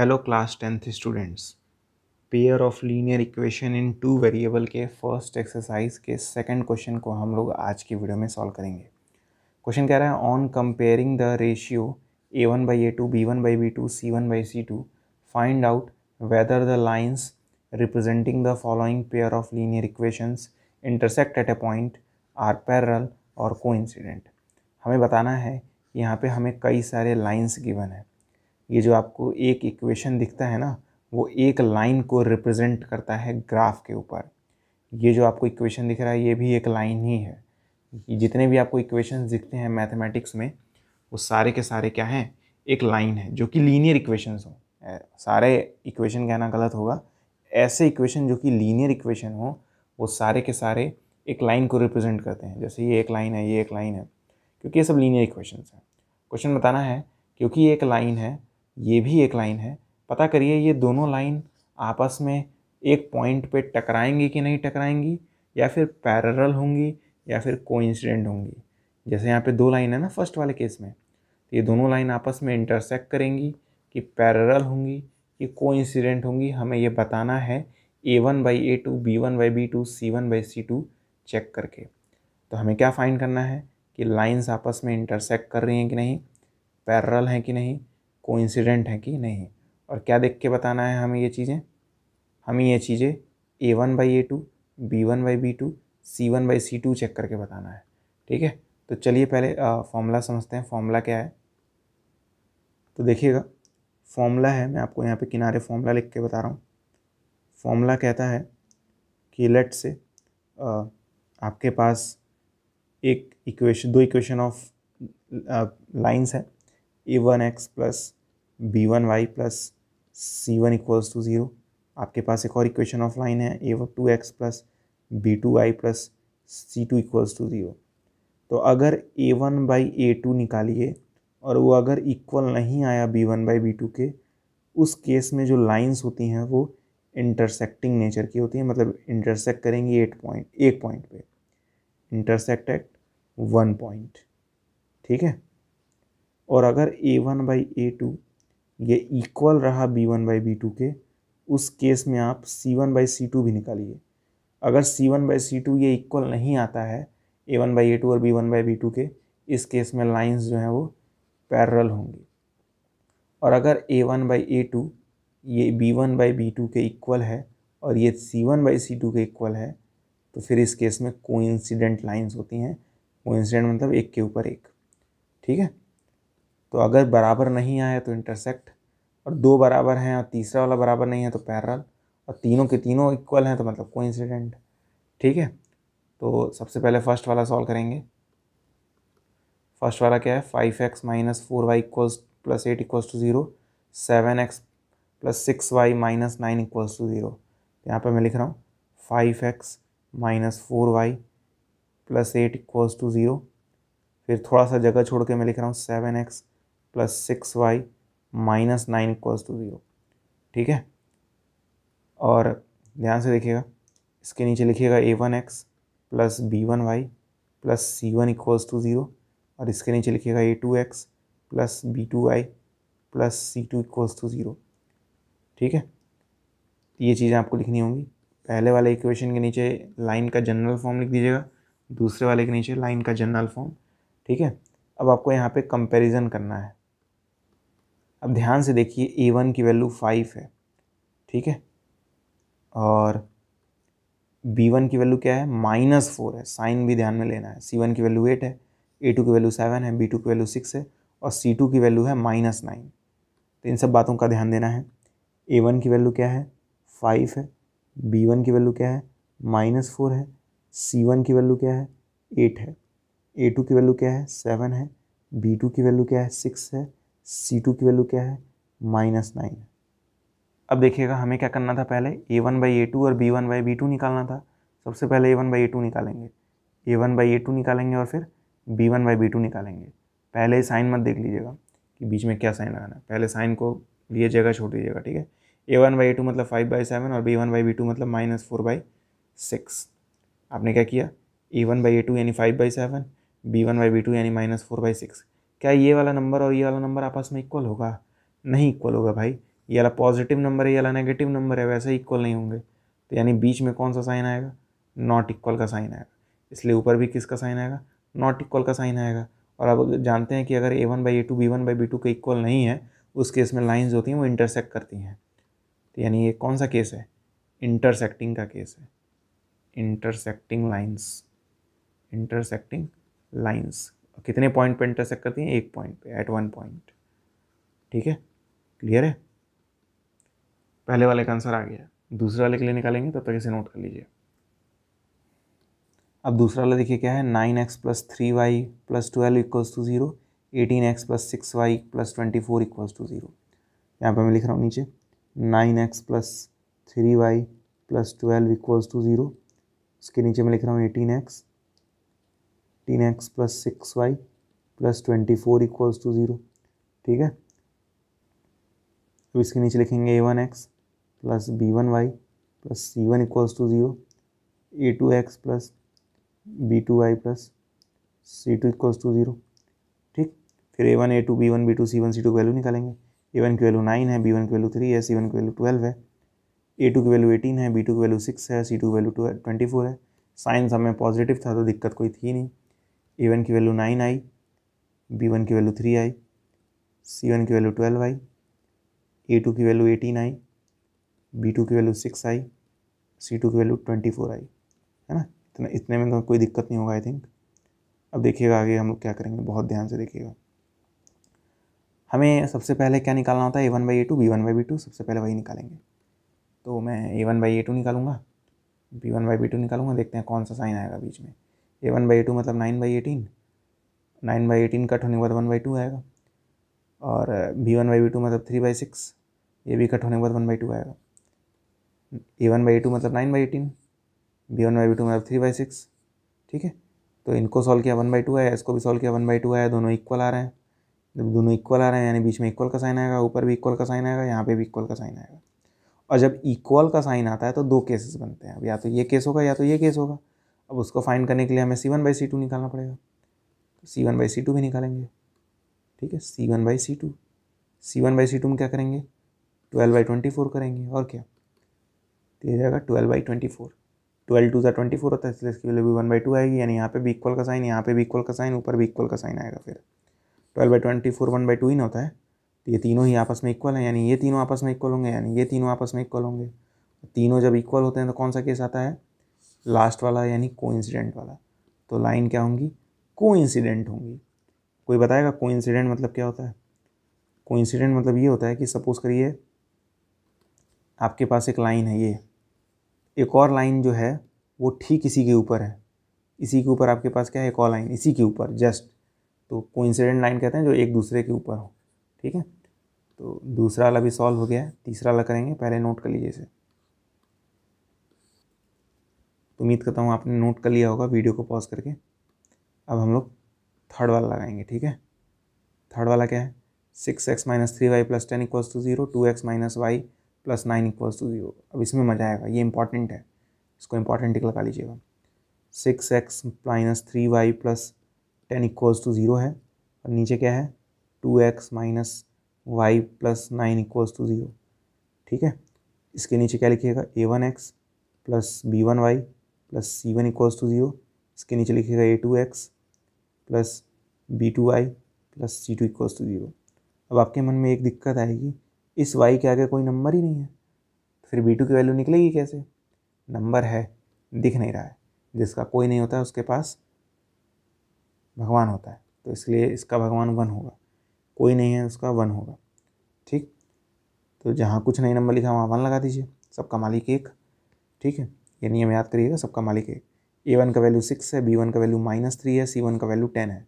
hello class tenth students pair of linear equation in two variable के first exercise के second question को हम लोग आज की वीडियो में सॉल्व करेंगे क्वेश्चन कह रहा है on comparing the ratio A one by A two B one by B two C one by C two find out whether the lines representing the following pair of linear equations intersect at a point or parallel और को हमें बताना है यहाँ पर हमें कई सारे लाइन्स गिवन है ये जो आपको एक इक्वेशन दिखता है ना वो एक लाइन को रिप्रेजेंट करता है ग्राफ के ऊपर ये जो आपको इक्वेशन दिख रहा है ये भी एक लाइन ही है जितने भी आपको इक्वेशन दिखते हैं मैथमेटिक्स में वो सारे के सारे क्या हैं एक लाइन है जो कि लीनियर इक्वेशन हों सारे इक्वेशन कहना गलत होगा ऐसे इक्वेशन जो कि लीनियर इक्वेशन हो वो सारे के सारे एक लाइन को रिप्रेजेंट करते हैं जैसे ये एक लाइन है ये एक लाइन है क्योंकि ये सब लीनियर इक्वेशन हैं क्वेश्चन बताना है क्योंकि ये एक लाइन है ये भी एक लाइन है पता करिए ये दोनों लाइन आपस में एक पॉइंट पे टकराएंगी कि नहीं टकराएंगी या फिर पैरल होंगी या फिर कोइंसिडेंट होंगी जैसे यहाँ पे दो लाइन है ना फर्स्ट वाले केस में तो ये दोनों लाइन आपस में इंटरसेक्ट करेंगी कि पैरल होंगी कि कोइंसिडेंट होंगी हमें ये बताना है A one by A two B one by B two C one by C two check करके तो हमें क्या फाइंड करना है कि लाइंस आपस में इंटरसेक्ट कर रही हैं कि नहीं पैरल हैं कि नहीं कोइंसिडेंट है कि नहीं और क्या देख के बताना है हमें ये चीज़ें हमें ये चीज़ें A one by A two B one by B two C one by C two check करके बताना है ठीक है तो चलिए पहले फॉर्मूला समझते हैं फॉर्मूला क्या है तो देखिएगा फॉर्मूला है मैं आपको यहाँ पे किनारे फॉर्मूला लिख के बता रहा हूँ फॉर्मूला कहता है कि लेट से आ, आपके पास एक इक्वेशन दो इक्वेशन ऑफ लाइंस है A one x plus B one Y plus C one equals to zero आपके पास एक और इक्वेशन ऑफ लाइन है A two x plus B two Y plus C two equals to zero तो अगर A one by A two निकालिए और वो अगर इक्वल नहीं आया B one by B two के उस केस में जो लाइंस होती हैं वो इंटरसेक्टिंग नेचर की होती हैं मतलब इंटरसेक्ट करेंगी एट पॉइंट एक पॉइंट पे इंटरसेक्ट एट वन पॉइंट ठीक है और अगर A one by A two ये इक्वल रहा B one by B two के उस केस में आप C one by C two भी निकालिए अगर C one by C two ये इक्वल नहीं आता है A one by A two और B one by B two के इस केस में लाइंस जो हैं वो पैरल होंगी और अगर A one by A two ये B one by B two के इक्वल है और ये C one by C two के इक्वल है तो फिर इस केस में कोइंसिडेंट लाइंस होती हैं कोइंसिडेंट मतलब एक के ऊपर एक ठीक है तो अगर बराबर नहीं आया तो इंटरसेक्ट और दो बराबर हैं और तीसरा वाला बराबर नहीं है तो पैरल और तीनों के तीनों इक्वल हैं तो मतलब को इंसिडेंट ठीक है तो सबसे पहले फर्स्ट वाला सॉल्व करेंगे फर्स्ट वाला क्या है five X minus four Y equals plus eight equals to zero seven X plus six Y minus nine equals to zero यहाँ पर मैं लिख रहा हूँ five X minus four Y plus eight equals to zero फिर थोड़ा सा जगह छोड़ के मैं लिख रहा हूँ seven X plus six Y minus nine equals to zero ठीक है और ध्यान से देखिएगा इसके नीचे लिखिएगा A one x plus B one Y plus C one equals to zero और इसके नीचे लिखिएगा A two x plus B two Y plus C two equals to zero ठीक है ये चीज़ें आपको लिखनी होंगी पहले वाले इक्वेशन के नीचे लाइन का जनरल फॉर्म लिख दीजिएगा दूसरे वाले के नीचे लाइन का जनरल फॉर्म ठीक है अब आपको यहाँ पे कंपैरिजन करना है अब ध्यान से देखिए ए वन की वैल्यू फाइव है ठीक है और बी वन की वैल्यू क्या है माइनस फोर है साइन भी ध्यान में लेना है सी वन की वैल्यू एट है ए टू की वैल्यू सेवन है बी टू की वैल्यू सिक्स है और सी टू की वैल्यू है माइनस नाइन तो इन सब बातों का ध्यान देना है ए वन की वैल्यू क्या है फाइव है बी वन की वैल्यू क्या है माइनस फोर है सी वन की वैल्यू क्या है एट है ए टू की वैल्यू क्या है सेवन है बी टू की वैल्यू क्या है सिक्स है सी टू की वैल्यू क्या है माइनस नाइन अब देखिएगा हमें क्या करना था पहले A one by A two और B one by B two निकालना था सबसे पहले A one by A two निकालेंगे A one by A two निकालेंगे और फिर B one by B two निकालेंगे पहले साइन मत देख लीजिएगा कि बीच में क्या साइन लगाना है पहले साइन को लिए जगह छोड़ दीजिएगा ठीक है A one by A two मतलब फाइव बाई सेवन और B one by B two मतलब माइनस फोर बाई सिक्स आपने क्या किया A one by A two यानी five by seven B one by B two यानी माइनस फोर बाई सिक्स क्या ये वाला नंबर और ये वाला नंबर आपस में इक्वल होगा नहीं इक्वल होगा भाई ये वाला पॉजिटिव नंबर है ये वाला नेगेटिव नंबर है वैसे इक्वल नहीं होंगे तो यानी बीच में कौन सा साइन आएगा नॉट इक्वल का साइन आएगा इसलिए ऊपर भी किसका साइन आएगा नॉट इक्वल का साइन आएगा और अब जानते हैं कि अगर A one by A two B one by B two के इक्वल नहीं है उस केस में लाइन्स होती हैं वो इंटरसेक्ट करती हैं तो यानी ये कौन सा केस है इंटरसेक्टिंग का केस है इंटरसेक्टिंग लाइन्स इंटरसेक्टिंग लाइन्स कितने पॉइंट पे इंटरसेक्ट करती हैं एक पॉइंट पे एट वन पॉइंट ठीक है क्लियर है पहले वाले का आंसर आ गया दूसरे वाले के लिए निकालेंगे तब तक इसे नोट कर लीजिए अब दूसरा वाला देखिए क्या है nine x plus three y plus twelve equals to zero eighteen x plus six y plus twenty four equals to zero यहाँ पर मैं लिख रहा हूँ नीचे nine x plus three y plus twelve equals to zero उसके नीचे मैं लिख रहा हूँ eighteen x fifteen x plus six y plus twenty four equals to zero ठीक है अब इसके नीचे लिखेंगे A one x plus B one Y plus C one equals to zero A two x plus B two Y plus C two equals to zero ठीक फिर A one A two B one B two C one C two value निकालेंगे A one की value nine है B one की value three है C one की value twelve है A two की वैल्यू एटीन है बी टू की वैल्यू सिक्स है सी टू की वैल्यू ट्वेंटी फोर है साइंस हमें पॉजिटिव था तो दिक्कत कोई थी नहीं ए वन की वैल्यू नाइन आई बी वन की वैल्यू थ्री आई सी वन की वैल्यू ट्वेल्व आई ए टू की वैल्यू एटीन आई बी टू की वैल्यू सिक्स आई सी टू की वैल्यू ट्वेंटी फोर आई है ना इतना इतने में तो कोई दिक्कत नहीं होगा आई थिंक अब देखिएगा आगे हम लोग क्या करेंगे बहुत ध्यान से देखिएगा हमें सबसे पहले क्या निकालना होता है A one by A two B one by B two सबसे पहले वही निकालेंगे तो मैं A one by A two निकालूंगा B one by B two निकालूंगा देखते हैं कौन सा साइन आएगा बीच में ए वन बाई टू मतलब nine by eighteen nine by eighteen cut होने के बाद वन बाई टू आएगा और B one by B two मतलब थ्री बाई सिक्स ये भी कट होने के बाद वन बाई टू आएगा ए वन बाई टू मतलब nine by eighteen B one by B two मतलब थ्री बाई सिक्स ठीक है तो इनको सॉल्व किया वन बाई टू आया इसको भी सॉल्व किया वन बाई टू आया दोनों इक्वल आ रहे हैं जब दोनों इक्वल आ रहे हैं यानी बीच में इक्वल का साइन आएगा ऊपर भी इक्वल का साइन आएगा यहाँ पे भी इक्वल का साइन आएगा और जब इक्वल का साइन आता है तो दो केसेस बनते हैं अब या तो ये केस होगा या तो ये केस होगा अब उसको फाइंड करने के लिए हमें C one by C two निकालना पड़ेगा तो C one by C two भी निकालेंगे ठीक है C one by C two C one by C two में क्या करेंगे ट्वेल्व बाई ट्वेंटी फोर करेंगे और क्या तो ये जाएगा twelve by twenty four twelve two जै ट्वेंटी फोर होता है इसलिए इसकी वैल्यू भी वन बाई टू आएगी यानी यहाँ पे भी इक्वल का साइन यहाँ पे भी इक्वल का साइन ऊपर भी इक्वल का साइन आएगा फिर twelve by twenty four one by two ही ना होता है तो ये तीनों ही आपस में इक्वल है यानी ये तीनों आपस में इक्वल होंगे यानी ये तीनों आपस में इक्वल होंगे तीनों जब इक्वल होते हैं तो कौन सा केस आता है लास्ट वाला यानी को वाला तो लाइन क्या होंगी कोइंसिडेंट होंगी कोई बताएगा कोइंसिडेंट मतलब क्या होता है कोइंसिडेंट मतलब ये होता है कि सपोज़ करिए आपके पास एक लाइन है ये एक और लाइन जो है वो ठीक इसी के ऊपर है इसी के ऊपर आपके पास क्या है एक और लाइन इसी के ऊपर जस्ट तो कोइंसिडेंट लाइन कहते हैं जो एक दूसरे के ऊपर हो ठीक है तो दूसरा वाला भी सॉल्व हो गया है तीसरा वाला करेंगे पहले नोट कर लीजिए इसे उम्मीद करता हूँ आपने नोट कर लिया होगा वीडियो को पॉज करके अब हम लोग थर्ड वाला लगाएंगे ठीक है थर्ड वाला क्या है six x minus three y plus ten equals to zero two x minus y plus nine equals to zero अब इसमें मज़ा आएगा ये इंपॉर्टेंट है इसको इंपॉर्टेंट एक लगा लीजिएगा six x minus three y plus ten equals to zero है और नीचे क्या है two x minus y plus nine equals to zero ठीक है इसके नीचे क्या लिखिएगा A one x plus B one Y plus C one equals to zero इसके नीचे लिखेगा A two x plus B two Y plus C two equals to zero अब आपके मन में एक दिक्कत आएगी इस वाई के आगे कोई नंबर ही नहीं है तो फिर बी टू की वैल्यू निकलेगी कैसे नंबर है दिख नहीं रहा है जिसका कोई नहीं होता है उसके पास भगवान होता है तो इसलिए इसका भगवान वन होगा कोई नहीं है उसका वन होगा ठीक तो जहाँ कुछ नहीं नंबर लिखा वहाँ वन लगा दीजिए सबका मालिक एक ठीक है ये नियम याद करिएगा सबका मालिक है ए वन का वैल्यू सिक्स है बी वन का वैल्यू माइनस थ्री है सी वन का वैल्यू टेन है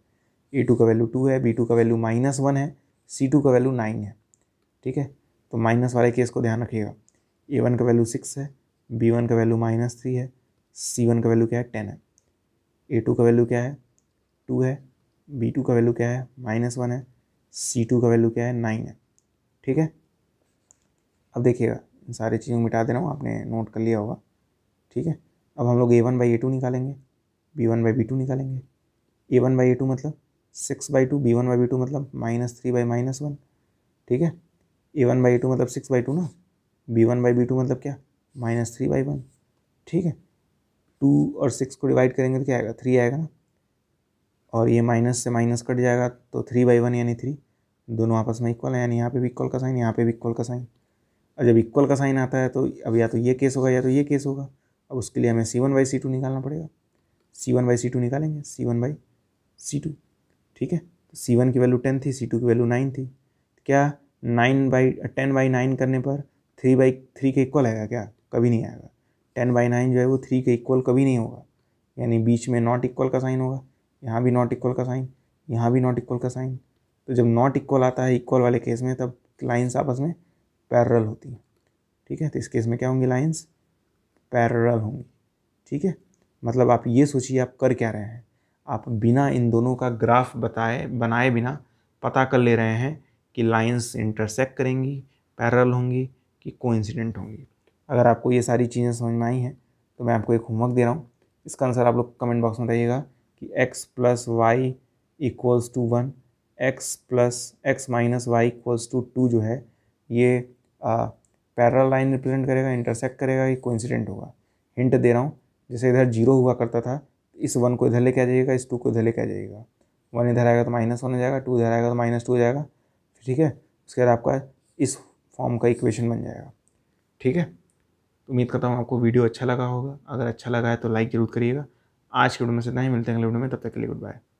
ए टू का वैल्यू टू है बी टू का वैल्यू माइनस वन है सी टू का वैल्यू नाइन है ठीक है तो माइनस वाले केस को ध्यान रखिएगा ए वन का वैल्यू सिक्स है बी वन का वैल्यू माइनस थ्री है सी वन का वैल्यू क्या है टेन है ए टू का वैल्यू क्या है टू है बी टू का वैल्यू क्या है माइनस वन है सी टू का वैल्यू क्या है नाइन है ठीक है अब देखिएगा इन सारी चीज़ों को मिटा दे रहा हूँ आपने नोट कर लिया होगा ठीक है अब हम लोग A one by A two निकालेंगे B one by B two निकालेंगे A one by A two मतलब six by two B one by B two मतलब minus three by minus one ठीक है A one by A two मतलब six by two ना B one by B two मतलब क्या minus three by one ठीक है टू और सिक्स को डिवाइड करेंगे तो क्या आएगा थ्री आएगा ना और ये माइनस से माइनस कट जाएगा तो थ्री बाई वन यानी थ्री दोनों आपस में इक्वल है यानी यहाँ पे भी इक्वल का साइन यहाँ पे भी इक्वल का साइन और जब इक्वल का साइन आता है तो अब या तो ये केस होगा या तो ये केस होगा अब उसके लिए हमें C one by C two निकालना पड़ेगा C one by C two निकालेंगे C one by C two ठीक है तो सी वन की वैल्यू टेन थी सी टू की वैल्यू नाइन थी क्या nine by ten by nine करने पर थ्री बाई थ्री के इक्वल आएगा क्या कभी नहीं आएगा टेन बाई नाइन जो है वो थ्री के इक्वल कभी नहीं होगा यानी बीच में नॉट इक्वल का साइन होगा यहाँ भी नॉट इक्वल का साइन यहाँ भी नॉट इक्वल का साइन तो जब नॉट इक्वल आता है इक्वल वाले केस में तब लाइन्स आपस में पैरल होती हैं ठीक है तो इस केस में क्या होंगी लाइन्स पैरल होंगी ठीक है मतलब आप ये सोचिए आप कर क्या रहे हैं आप बिना इन दोनों का ग्राफ बताए बनाए बिना पता कर ले रहे हैं कि लाइंस इंटरसेक्ट करेंगी पैरल होंगी कि कोइंसिडेंट होंगी अगर आपको ये सारी चीज़ें समझ में आई हैं तो मैं आपको एक होमवर्क दे रहा हूँ इसका आंसर आप लोग कमेंट बॉक्स में रहिएगा कि x plus y equals to one x plus x minus y equals to two जो है ये आ, पैरल लाइन रिप्रेजेंट करेगा इंटरसेक्ट करेगा कि कोइंसिडेंट होगा हिंट दे रहा हूँ जैसे इधर जीरो हुआ करता था इस वन को इधर लेके आ जाइएगा इस टू को इधर लेके आ जाइएगा वन इधर आएगा तो माइनस वन हो जाएगा टू इधर आएगा तो माइनस टू हो जाएगा ठीक है उसके बाद आपका इस फॉर्म का इक्वेशन बन जाएगा ठीक है उम्मीद करता हूँ आपको वीडियो अच्छा लगा होगा अगर अच्छा लगा है तो लाइक जरूर करिएगा आज के वीडियो में से इतना ही मिलते हैं अगले वीडियो में तब तक के लिए गुड बाय